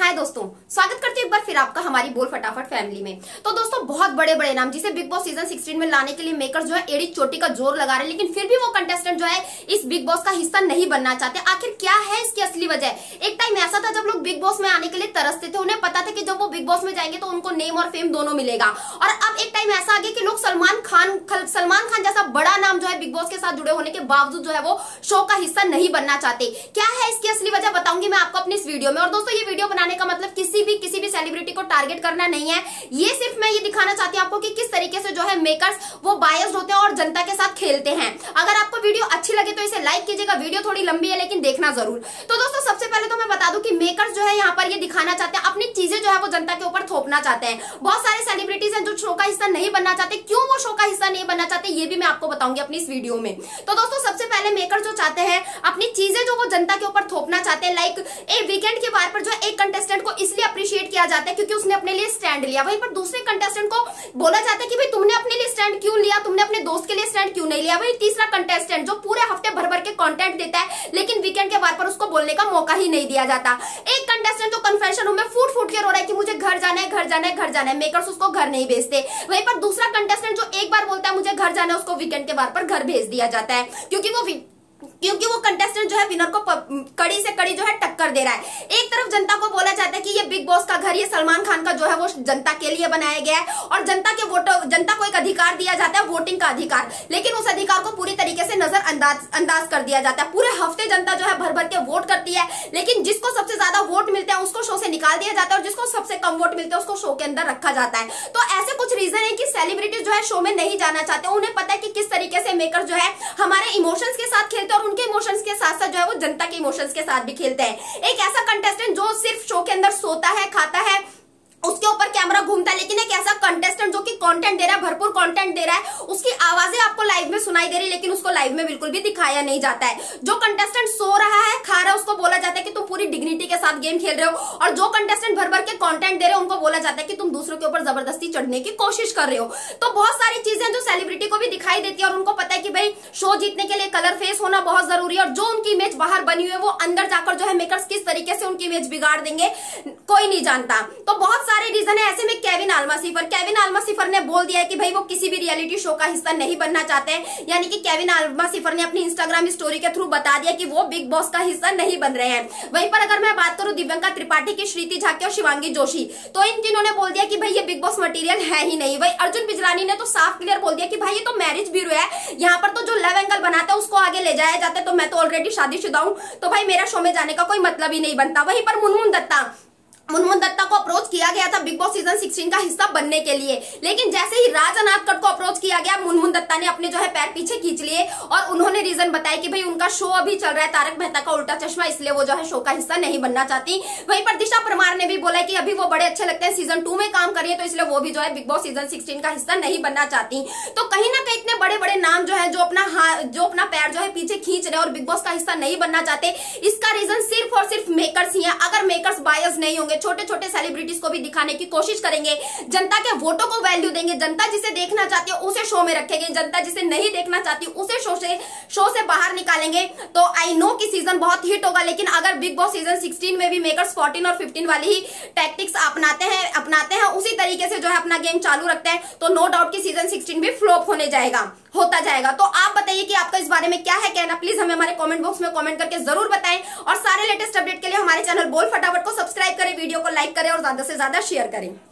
हाय दोस्तों स्वागत करती हूँ एक बार फिर आपका हमारी बोल फटाफट फैमिली में तो दोस्तों बहुत बड़े बड़े नाम जिसे बिग बॉस सीजन 16 में लाने के लिए मेकर जो है एड़ी चोटी का जोर लगा रहे हैं लेकिन फिर भी वो कंटेस्टेंट जो है इस बिग बॉस का हिस्सा नहीं बनना चाहते आखिर क्या है इसकी असली वजह एक टाइम ऐसा था जब लोग बिग बॉस में आने के लिए तरसते थे उन्हें पता था कि जब वो बिग बॉस में जाएंगे तो उनको नेम और फेम दोनों मिलेगा और अब एक टाइम ऐसा आ गया कि लोग सलमान खान सलमान खान जैसा बड़ा नाम जो है बिग बॉस के साथ जुड़े होने के बावजूद जो है वो शो का हिस्सा नहीं बनना चाहते क्या है इसकी असली वजह बताऊंगी मैं आपको अपनी इस वीडियो में और दोस्तों ये वीडियो बनाने दिखाने का मतलब किसी भी किसी भी सेलिब्रिटी को टारगेट करना नहीं है ये सिर्फ मैं ये दिखाना चाहती हूँ आपको कि किस तरीके से जो है मेकर्स वो बायस होते हैं और जनता के साथ खेलते हैं अगर आपको वीडियो अच्छी लगे तो इसे लाइक कीजिएगा वीडियो थोड़ी लंबी है लेकिन देखना जरूर तो दोस्तों सबसे पहले तो मैं बता दू की मेकर जो है यहाँ पर ये दिखाना चाहते हैं अपनी चीजें जो है वो जनता के ऊपर थोपना चाहते हैं बहुत सारे सेलिब्रिटीज हैं जो शो का हिस्सा नहीं बनना चाहते क्यों वो शो का हिस्सा नहीं बनना चाहते ये भी मैं आपको बताऊंगी अपनी इस वीडियो में तो दोस्तों सबसे पहले मेकर जो चाहते हैं अपनी चीजें जो वो जनता के ऊपर थोपना चाहते हैं लाइक एक वीकेंड के बार पर जो एक कंटेस्टेंट को इसलिए अप्रिशिएट किया जाता है क्योंकि उसने अपने लिए स्टैंड लिया वहीं पर दूसरे कंटेस्टेंट को बोला जाता है कि भाई तुमने अपने लिए स्टैंड क्यों लिया तुमने अपने दोस्त के लिए स्टैंड क्यों नहीं लिया वही तीसरा कंटेस्टेंट जो पूरे हफ्ते भर भर के कॉन्टेंट देता है लेकिन वीकेंड के बार पर उसको बोलने का मौका ही नहीं दिया जाता एक कंटेस्टेंट जो कन्फेशन रूम में फूट फूट के रो रहा है कि मुझे घर जाना है घर जाना है घर जाना है मेकर्स उसको घर नहीं भेजते वहीं पर दूसरा कंटेस्टेंट जो एक बार बोलता है मुझे घर जाना है उसको वीकेंड के बार पर घर भेज दिया जाता है क्योंकि वो क्योंकि वो कंटेस्टेंट जो है विनर को कड़ी से कड़ी जो है टक्कर दे रहा है एक तरफ जनता को बोला जाता है कि ये बिग बॉस का घर ये सलमान खान का जो है वो जनता के लिए बनाया गया है और जनता के वोटर जनता को एक अधिकार दिया जाता है वोटिंग का अधिकार लेकिन उस अधिकार को पूरी तरीके से नजर अंदाज अंदाज कर दिया जाता है पूरे हफ्ते जनता जो है भर भर के वोट करती है लेकिन जिसको सबसे ज्यादा वोट मिलते हैं उसको शो से निकाल दिया जाता है और जिसको सबसे कम वोट मिलते हैं उसको शो के अंदर रखा जाता है तो ऐसे कुछ रीजन है कि सेलिब्रिटीज जो है शो में नहीं जाना चाहते उन्हें पता है कि किस तरीके से मेकर जो है हमारे इमोशंस के साथ खेलते और उनके इमोशंस के साथ साथ जो है वो जनता के इमोशंस के साथ भी खेलते हैं एक ऐसा कंटेस्टेंट जो सिर्फ शो के अंदर सोता है खाता है उसके ऊपर कैमरा घूमता है लेकिन एक ऐसा कंटेस्टेंट जो कि कंटेंट दे रहा है भरपूर कंटेंट दे रहा है उसकी आवाजें आपको लाइव में सुनाई दे रही है लेकिन उसको लाइव में बिल्कुल भी दिखाया नहीं जाता है जो कंटेस्टेंट सो रहा है खा रहा है उसको बोला जाता है कि तुम पूरी डिग्निटी के साथ गेम खेल रहे हो और जो कंटेस्टेंट भर भर के कॉन्टेंट दे रहे बोला जाता है कि तुम दूसरों के ऊपर जबरदस्ती चढ़ने की कोशिश कर रहे हो तो बहुत सारी चीजें जो सेलिब्रिटी को भी दिखाई देती है और उनको पता है कि भाई शो जीतने के लिए कलर फेस होना बहुत जरूरी है और जो उनकी इमेज बाहर बनी हुई है वो अंदर जाकर जो है मेकर्स किस तरीके से उनकी इमेज बिगाड़ देंगे कोई नहीं जानता तो बहुत सारे रीजन है ऐसे में केविन आलमासीफर केविन आलमासीफर ने बोल दिया कि भाई वो किसी भी रियलिटी शो का हिस्सा नहीं बनना चाहते हैं यानी कि केविन आलमासीफर ने अपनी इंस्टाग्राम स्टोरी के थ्रू बता दिया कि वो बिग बॉस का हिस्सा नहीं बन रहे हैं वहीं पर अगर मैं बात करूं दिव्यंका त्रिपाठी की श्रीति झाकी और शिवांगी जोशी तो इन तीनों ने बोल दिया कि भाई ये बिग बॉस मटेरियल है ही नहीं भाई अर्जुन पिजरानी ने तो साफ क्लियर बोल दिया कि भाई ये तो मैरिज ब्यूरो है यहाँ पर तो जो लव एंगल बनाता है उसको आगे ले जाया जाता है तो मैं तो ऑलरेडी शादीशुदा हूँ तो भाई मेरा शो में जाने का कोई मतलब ही नहीं बनता वही पर मुनमुन दत्ता मुनमुन दत्ता को अप्रोच किया गया था बिग बॉस सीजन 16 का हिस्सा बनने के लिए लेकिन जैसे ही राज अनाथकट को अप्रोच किया गया मुनमुन दत्ता ने अपने जो है पैर पीछे खींच लिए और उन्होंने रीजन बताया कि भाई उनका शो अभी चल रहा है तारक मेहता का उल्टा चश्मा इसलिए वो जो है शो का हिस्सा नहीं बनना चाहती वहीं पर दिशा परमार ने भी बोला की अभी वो बड़े अच्छे लगते हैं सीजन टू में काम करिए तो इसलिए वो भी जो है बिग बॉस सीजन सिक्सटीन का हिस्सा नहीं बनना चाहती तो कहीं ना कहीं इतने बड़े बड़े नाम जो है जो अपना जो अपना पैर जो है पीछे खींच रहे और बिग बॉस का हिस्सा नहीं बनना चाहते इसका रीजन सिर्फ और सिर्फ मेकर्स ही है अगर मेकर्स बायस नहीं होंगे छोटे छोटे सेलिब्रिटीज को भी दिखाने की कोशिश करेंगे जनता के वोटों को वैल्यू देंगे जनता जिसे देखना चाहती है उसे शो में रखेंगे जनता जिसे नहीं देखना चाहती उसे शो से शो से बाहर निकालेंगे तो आई नो की सीजन बहुत हिट होगा लेकिन अगर बिग बॉस सीजन सिक्सटीन में भी मेकर्स फोर्टीन और फिफ्टीन वाली ही टैक्टिक्स अपनाते हैं अपनाते हैं उसी तरीके से जो है अपना गेम चालू रखते हैं तो नो डाउट की सीजन सिक्सटीन भी फ्लॉप होने जाएगा होता जाएगा तो आप बताइए कि आपका इस बारे में क्या है कहना प्लीज हमें हमारे कॉमेंट बॉक्स में कॉमेंट करके जरूर बताएं और सारे लेटेस्ट अपडेट के लिए हमारे चैनल बोल फटाफट को सब्सक्राइब करें वीडियो को लाइक करें और ज्यादा से ज्यादा शेयर करें